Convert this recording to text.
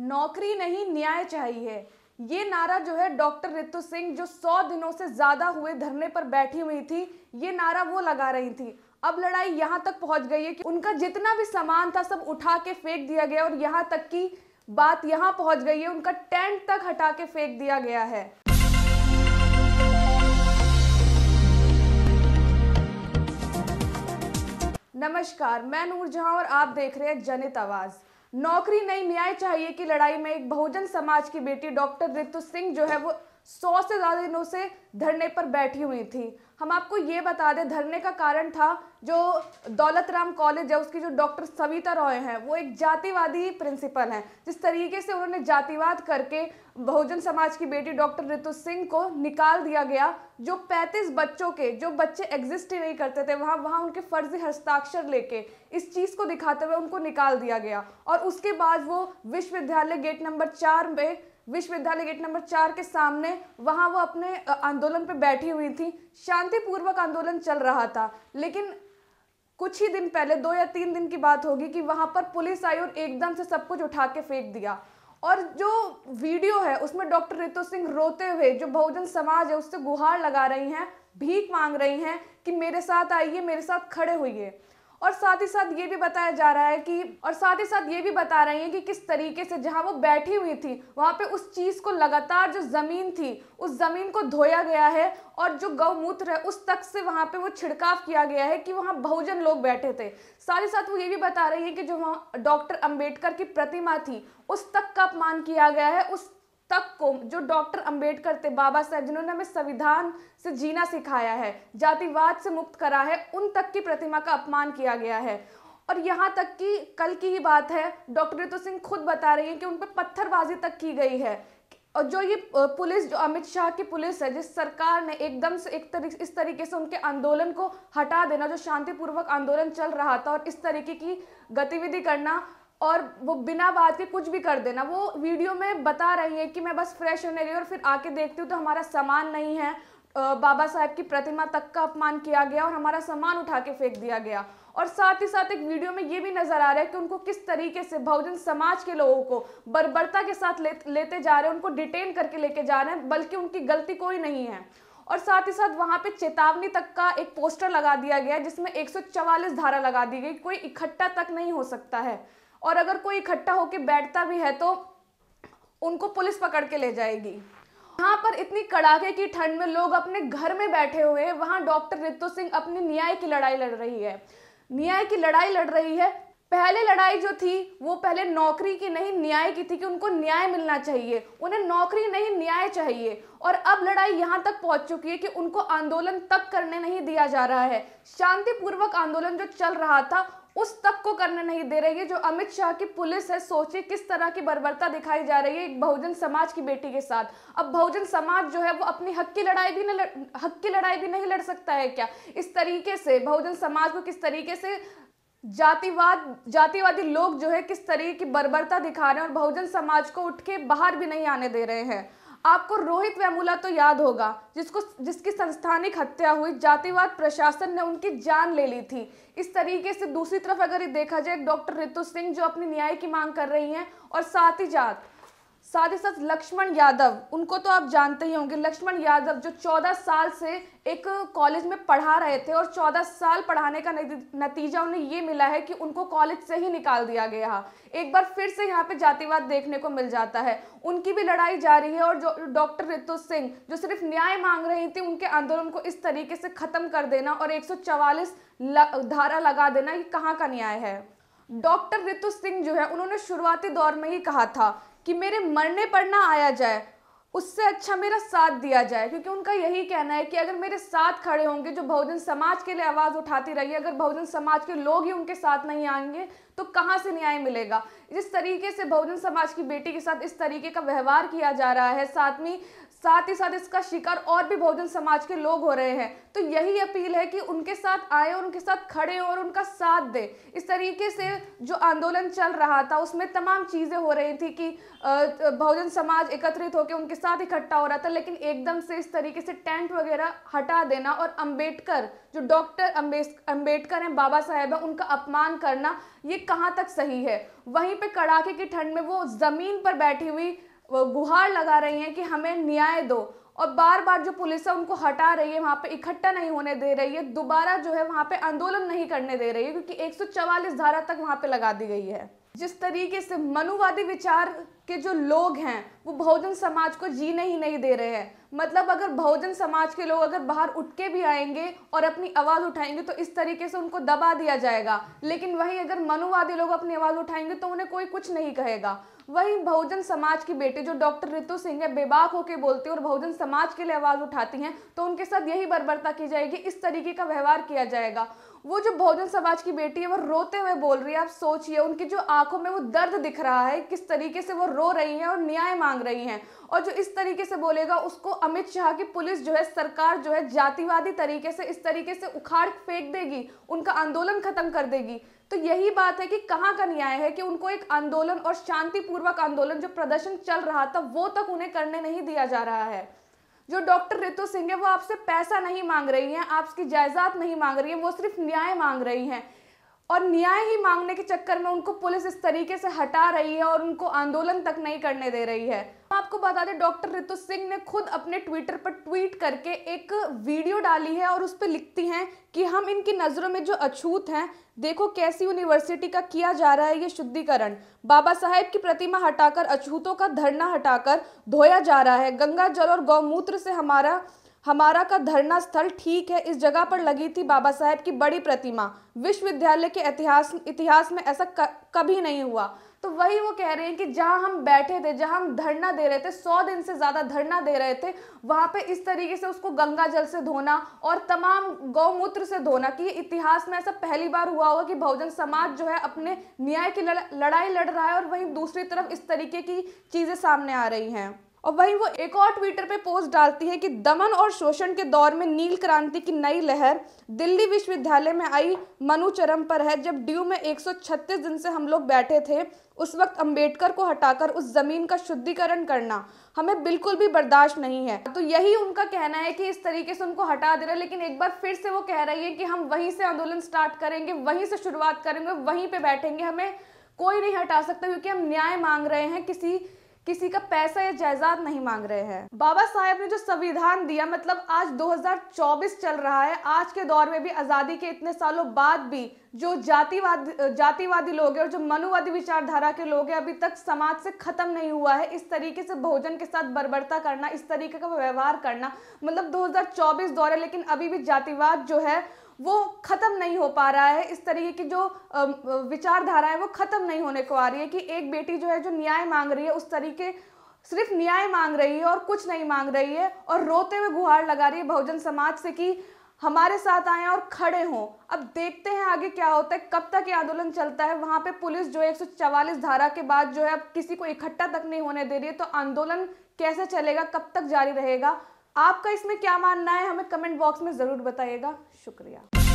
नौकरी नहीं न्याय चाहिए ये नारा जो है डॉक्टर रितु सिंह जो सौ दिनों से ज़्यादा हुए धरने पर बैठी हुई थी ये नारा वो लगा रही थी अब लड़ाई यहाँ तक पहुंच गई है कि उनका जितना भी सामान था सब उठा के फेंक दिया गया और यहाँ तक की बात यहाँ पहुंच गई है उनका टेंट तक हटा के फेंक दिया गया है नमस्कार मैं नूरजहां और आप देख रहे हैं जनित आवाज़ नौकरी नहीं न्याय चाहिए की लड़ाई में एक बहुजन समाज की बेटी डॉक्टर रितु सिंह जो है वो सौ से ज़्यादा दिनों से धरने पर बैठी हुई थी हम आपको ये बता दें धरने का कारण था जो दौलत राम कॉलेज है उसकी जो डॉक्टर सविता रॉय हैं वो एक जातिवादी प्रिंसिपल हैं जिस तरीके से उन्होंने जातिवाद करके बहुजन समाज की बेटी डॉक्टर ऋतु सिंह को निकाल दिया गया जो 35 बच्चों के जो बच्चे एग्जिस्ट ही नहीं करते थे वहाँ वहाँ उनके फर्जी हस्ताक्षर लेके इस चीज़ को दिखाते हुए उनको निकाल दिया गया और उसके बाद वो विश्वविद्यालय गेट नंबर चार में विश्वविद्यालय गेट नंबर चार के सामने वहाँ वो अपने आंदोलन पे बैठी हुई थी शांतिपूर्वक आंदोलन चल रहा था लेकिन कुछ ही दिन पहले दो या तीन दिन की बात होगी कि वहाँ पर पुलिस आई और एकदम से सब कुछ उठा के फेंक दिया और जो वीडियो है उसमें डॉक्टर रितु सिंह रोते हुए जो बहुजन समाज है उससे गुहार लगा रही हैं भीख मांग रही हैं कि मेरे साथ आइए मेरे साथ खड़े है और साथ ही साथ ये भी बताया जा रहा है कि और साथ ही साथ ये भी बता रही हैं कि किस तरीके से जहाँ वो बैठी हुई थी वहाँ पे उस चीज़ को लगातार जो ज़मीन थी उस ज़मीन को धोया गया है और जो गौमूत्र है उस तक से वहाँ पे वो छिड़काव किया गया है कि वहाँ बहुजन लोग बैठे थे साथ ही साथ वो ये भी बता रही है कि जो वहाँ डॉक्टर अम्बेडकर की प्रतिमा थी उस तक का अपमान किया गया है उस तक को जो डॉक्टर अंबेडकर थे बाबा साहब जिन्होंने हमें संविधान से जीना सिखाया है जातिवाद से मुक्त करा है उन तक की प्रतिमा का अपमान किया गया है और यहाँ तक कि कल की ही बात है डॉक्टर रितु सिंह खुद बता रही है कि उन पर पत्थरबाजी तक की गई है और जो ये पुलिस जो अमित शाह की पुलिस है जिस सरकार ने एकदम से एक तरी, इस तरीके से उनके आंदोलन को हटा देना जो शांतिपूर्वक आंदोलन चल रहा था और इस तरीके की गतिविधि करना और वो बिना बात के कुछ भी कर देना वो वीडियो में बता रही है कि मैं बस फ्रेश होने रही और फिर आके देखती हूँ तो हमारा सामान नहीं है बाबा साहब की प्रतिमा तक का अपमान किया गया और हमारा सामान उठा के फेंक दिया गया और साथ ही साथ एक वीडियो में ये भी नज़र आ रहा है कि उनको किस तरीके से बहुजन समाज के लोगों को बर्बरता के साथ ले, लेते जा रहे हैं उनको डिटेन करके लेके जा रहे हैं बल्कि उनकी गलती कोई नहीं है और साथ ही साथ वहाँ पे चेतावनी तक का एक पोस्टर लगा दिया गया जिसमें 144 धारा लगा दी गई कोई इकट्ठा तक नहीं हो सकता है और अगर कोई इकट्ठा होकर बैठता भी है तो उनको पुलिस पकड़ के ले जाएगी यहाँ पर इतनी कड़ाके की ठंड में लोग अपने घर में बैठे हुए हैं वहाँ डॉक्टर रितु सिंह अपनी न्याय की लड़ाई लड़ रही है न्याय की लड़ाई लड़ रही है पहले लड़ाई जो थी वो पहले नौकरी की नहीं न्याय की थी कि उनको न्याय मिलना चाहिए उन्हें नौकरी नहीं न्याय चाहिए और अब लड़ाई यहाँ तक पहुँच चुकी है कि उनको आंदोलन तक करने नहीं दिया जा रहा है शांतिपूर्वक आंदोलन जो चल रहा था उस तक को करने नहीं दे रही है जो अमित शाह की पुलिस है सोचिए किस तरह की बर्बरता दिखाई जा रही है एक बहुजन समाज की बेटी के साथ अब बहुजन समाज जो है वो अपनी हक की लड़ाई भी लड़, हक की लड़ाई भी नहीं लड़ सकता है क्या इस तरीके से बहुजन समाज को किस तरीके से जातिवाद जातिवादी लोग जो है किस तरीके की बर्बरता दिखा रहे हैं और बहुजन समाज को उठ के बाहर भी नहीं आने दे रहे हैं आपको रोहित वेमूला तो याद होगा जिसको जिसकी संस्थानिक हत्या हुई जातिवाद प्रशासन ने उनकी जान ले ली थी इस तरीके से दूसरी तरफ अगर ये देखा जाए डॉक्टर रितु सिंह जो अपनी न्याय की मांग कर रही हैं और साथ ही साथ साथ ही साथ लक्ष्मण यादव उनको तो आप जानते ही होंगे लक्ष्मण यादव जो 14 साल से एक कॉलेज में पढ़ा रहे थे और 14 साल पढ़ाने का नतीजा उन्हें ये मिला है कि उनको कॉलेज से ही निकाल दिया गया एक बार फिर से यहाँ पे जातिवाद देखने को मिल जाता है उनकी भी लड़ाई जारी है और जो डॉक्टर रितु सिंह जो सिर्फ न्याय मांग रही थी उनके आंदोलन को इस तरीके से ख़त्म कर देना और एक धारा लगा देना ये कहाँ का न्याय है डॉक्टर रितु सिंह जो है उन्होंने शुरुआती दौर में ही कहा था कि मेरे मरने पर ना आया जाए उससे अच्छा मेरा साथ दिया जाए क्योंकि उनका यही कहना है कि अगर मेरे साथ खड़े होंगे जो बहुजन समाज के लिए आवाज़ उठाती रही है अगर बहुजन समाज के लोग ही उनके साथ नहीं आएंगे तो कहाँ से न्याय मिलेगा जिस तरीके से बहुजन समाज की बेटी के साथ इस तरीके का व्यवहार किया जा रहा है साथ में साथ ही साथ इसका शिकार और भी बहुजन समाज के लोग हो रहे हैं तो यही अपील है कि उनके साथ आए और उनके साथ खड़े और उनका साथ दे इस तरीके से जो आंदोलन चल रहा था उसमें तमाम चीज़ें हो रही थी कि बहुजन समाज एकत्रित होकर उनके साथ इकट्ठा हो रहा था लेकिन एकदम से इस तरीके से टेंट वगैरह हटा देना और अम्बेडकर जो डॉक्टर अम्बेडकर हैं बाबा साहेब हैं उनका अपमान करना ये कहाँ तक सही है वहीं पे कड़ाके की ठंड में वो ज़मीन पर बैठी हुई गुहार लगा रही हैं कि हमें न्याय दो और बार बार जो पुलिस है उनको हटा रही है वहाँ पे इकट्ठा नहीं होने दे रही है दोबारा जो है वहाँ पे आंदोलन नहीं करने दे रही है क्योंकि 144 धारा तक वहाँ पे लगा दी गई है जिस तरीके से मनुवादी विचार के जो लोग हैं वो बहुजन समाज को जीने ही नहीं दे रहे हैं मतलब अगर बहुजन समाज के लोग अगर बाहर उठ के भी आएंगे और अपनी आवाज़ उठाएंगे तो इस तरीके से उनको दबा दिया जाएगा लेकिन वही अगर मनुवादी लोग अपनी आवाज़ उठाएंगे तो उन्हें कोई कुछ नहीं कहेगा वहीं बहुजन समाज की बेटी जो डॉक्टर रितु सिंह है बेबाक होकर बोलती है और बहुजन समाज के लिए आवाज़ उठाती हैं तो उनके साथ यही बर्बरता की जाएगी इस तरीके का व्यवहार किया जाएगा वो जो बहुजन समाज की बेटी है वो रोते हुए बोल रही है आप सोचिए उनकी जो आंखों में वो दर्द दिख रहा है किस तरीके से वो रो रही हैं और न्याय मांग रही हैं और जो इस तरीके से बोलेगा उसको अमित शाह की पुलिस जो है सरकार जो है जातिवादी तरीके से इस तरीके से उखाड़ फेंक देगी उनका आंदोलन खत्म कर देगी तो यही बात है कि कहाँ का न्याय है कि उनको एक आंदोलन और शांतिपूर्वक आंदोलन जो प्रदर्शन चल रहा था वो तक उन्हें करने नहीं दिया जा रहा है जो डॉक्टर रितु सिंह है वो आपसे पैसा नहीं मांग रही हैं आपकी जायदाद नहीं मांग रही हैं वो सिर्फ न्याय मांग रही हैं और न्याय ही मांगने के चक्कर में उनको पुलिस इस तरीके से हटा रही है और उनको आंदोलन तक नहीं करने दे रही है आपको बता दें डॉक्टर रितु सिंह ने खुद अपने ट्विटर पर ट्वीट करके एक वीडियो डाली है और उस पर लिखती हैं कि हम इनकी नज़रों में जो अछूत हैं देखो कैसी यूनिवर्सिटी का किया जा रहा है ये शुद्धिकरण बाबा साहेब की प्रतिमा हटाकर अछूतों का धरना हटाकर धोया जा रहा है गंगा जल और गौमूत्र से हमारा हमारा का धरना स्थल ठीक है इस जगह पर लगी थी बाबा साहेब की बड़ी प्रतिमा विश्वविद्यालय के इतिहास इतिहास में ऐसा कभी नहीं हुआ तो वही वो कह रहे हैं कि जहाँ हम बैठे थे जहाँ हम धरना दे रहे थे सौ दिन से ज़्यादा धरना दे रहे थे वहाँ पे इस तरीके से उसको गंगा जल से धोना और तमाम गौमूत्र से धोना कि ये इतिहास में ऐसा पहली बार हुआ होगा कि बहुजन समाज जो है अपने न्याय की लड़ाई लड़ रहा है और वहीं दूसरी तरफ इस तरीके की चीज़ें सामने आ रही हैं और वहीं वो एक और ट्विटर पे पोस्ट डालती है कि दमन और शोषण के दौर में नील क्रांति की नई लहर दिल्ली विश्वविद्यालय में आई मनु चरम पर है जब ड्यू में 136 दिन से हम लोग बैठे थे उस वक्त अंबेडकर को हटाकर उस ज़मीन का शुद्धिकरण करना हमें बिल्कुल भी बर्दाश्त नहीं है तो यही उनका कहना है कि इस तरीके से उनको हटा दे है लेकिन एक बार फिर से वो कह रही है कि हम वहीं से आंदोलन स्टार्ट करेंगे वहीं से शुरुआत करेंगे वहीं पर बैठेंगे हमें कोई नहीं हटा सकता क्योंकि हम न्याय मांग रहे हैं किसी किसी का पैसा या जायदाद नहीं मांग रहे हैं बाबा साहेब ने जो संविधान दिया मतलब आज 2024 चल रहा है आज के दौर में भी आज़ादी के इतने सालों बाद भी जो जातिवाद जातिवादी लोग हैं और जो मनुवादी विचारधारा के लोग हैं अभी तक समाज से खत्म नहीं हुआ है इस तरीके से भोजन के साथ बर्बरता करना इस तरीके का व्यवहार करना मतलब 2024 दौर है लेकिन अभी भी जातिवाद जो है वो ख़त्म नहीं हो पा रहा है इस तरीके की जो विचारधारा है वो ख़त्म नहीं होने को आ रही है कि एक बेटी जो है जो न्याय मांग रही है उस तरीके सिर्फ न्याय मांग रही है और कुछ नहीं मांग रही है और रोते हुए गुहार लगा रही है बहुजन समाज से कि हमारे साथ आए और खड़े हों अब देखते हैं आगे क्या होता है कब तक ये आंदोलन चलता है वहां पे पुलिस जो है एक धारा के बाद जो है अब किसी को इकट्ठा तक नहीं होने दे रही है तो आंदोलन कैसे चलेगा कब तक जारी रहेगा आपका इसमें क्या मानना है हमें कमेंट बॉक्स में ज़रूर बताइएगा शुक्रिया